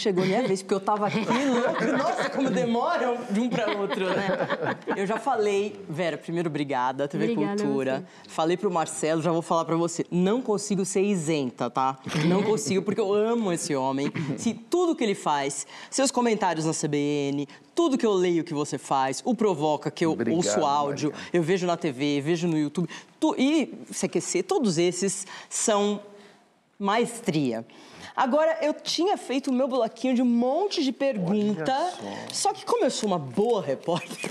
Chegou minha vez, porque eu tava aqui louco. Nossa, como demora de um para outro, né? Eu já falei, Vera, primeiro, obrigada, TV obrigada Cultura. Falei pro Marcelo, já vou falar para você. Não consigo ser isenta, tá? Não consigo, porque eu amo esse homem. Se tudo que ele faz, seus comentários na CBN, tudo que eu leio que você faz, o provoca, que eu obrigado, ouço áudio, eu vejo na TV, vejo no YouTube. Tu, e aquecer todos esses são maestria. Agora, eu tinha feito o meu bloquinho de um monte de pergunta, só. só. que como eu sou uma boa repórter,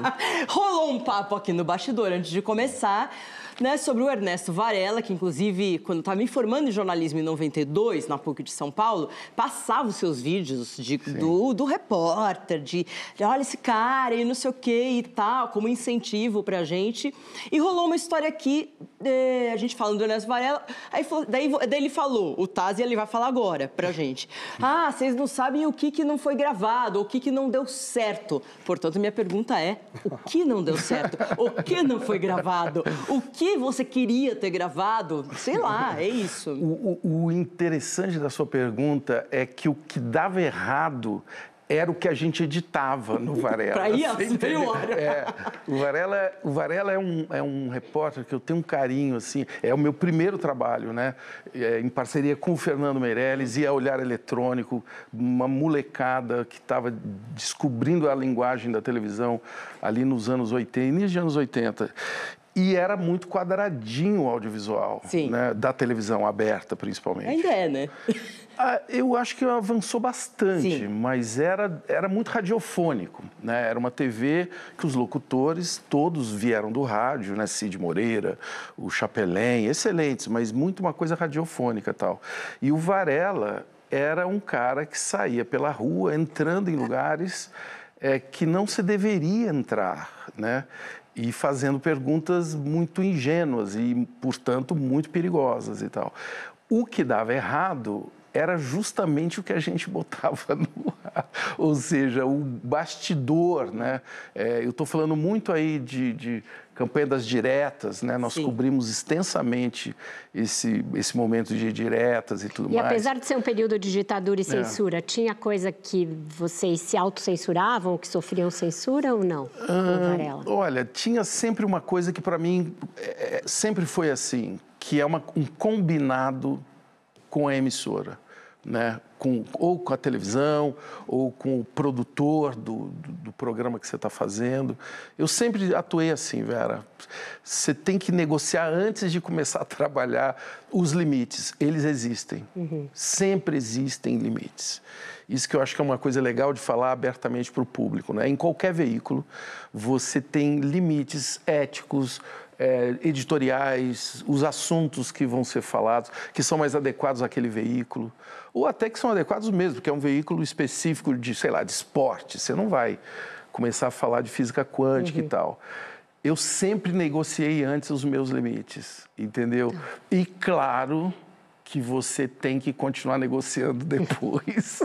rolou um papo aqui no bastidor antes de começar né, sobre o Ernesto Varela, que inclusive, quando estava me formando em jornalismo em 92, na PUC de São Paulo, passava os seus vídeos de, do, do repórter, de olha esse cara e não sei o que e tal, como incentivo para a gente. E rolou uma história aqui, é, a gente falando do Ernesto Varela, aí falou, daí, daí, ele falou, o Tazi ele vai falar agora a gente. Ah, vocês não sabem o que, que não foi gravado, o que, que não deu certo. Portanto, minha pergunta é: o que não deu certo? O que não foi gravado? O que que você queria ter gravado? Sei lá, é isso. o, o, o interessante da sua pergunta é que o que dava errado era o que a gente editava no Varela. Para ir assim, é, o Varela, o Varela é, um, é um repórter que eu tenho um carinho, assim, é o meu primeiro trabalho, né? É, em parceria com o Fernando Meirelles e a é Olhar Eletrônico, uma molecada que estava descobrindo a linguagem da televisão ali nos anos 80, início de anos 80. E era muito quadradinho o audiovisual, Sim. Né? da televisão aberta, principalmente. Ainda é, né? Ah, eu acho que avançou bastante, Sim. mas era, era muito radiofônico. Né? Era uma TV que os locutores todos vieram do rádio, né? Cid Moreira, o Chapelém, excelentes, mas muito uma coisa radiofônica tal. E o Varela era um cara que saía pela rua, entrando em lugares é, que não se deveria entrar, né? E fazendo perguntas muito ingênuas e, portanto, muito perigosas e tal. O que dava errado era justamente o que a gente botava no, ou seja, o bastidor, né? É, eu estou falando muito aí de, de campanha das diretas, né? Nós Sim. cobrimos extensamente esse, esse momento de diretas e tudo e mais. E apesar de ser um período de ditadura e é. censura, é. tinha coisa que vocês se autocensuravam, que sofriam censura ou não, ah, Varela? Olha, tinha sempre uma coisa que para mim é, é, sempre foi assim, que é uma, um combinado com a emissora, né? com, ou com a televisão, ou com o produtor do, do, do programa que você está fazendo. Eu sempre atuei assim, Vera. Você tem que negociar antes de começar a trabalhar os limites. Eles existem. Uhum. Sempre existem limites. Isso que eu acho que é uma coisa legal de falar abertamente para o público. Né? Em qualquer veículo, você tem limites éticos, é, editoriais, os assuntos que vão ser falados, que são mais adequados àquele veículo, ou até que são são adequados mesmo, porque é um veículo específico de, sei lá, de esporte. Você não vai começar a falar de física quântica uhum. e tal. Eu sempre negociei antes os meus limites, entendeu? Tá. E claro que você tem que continuar negociando depois.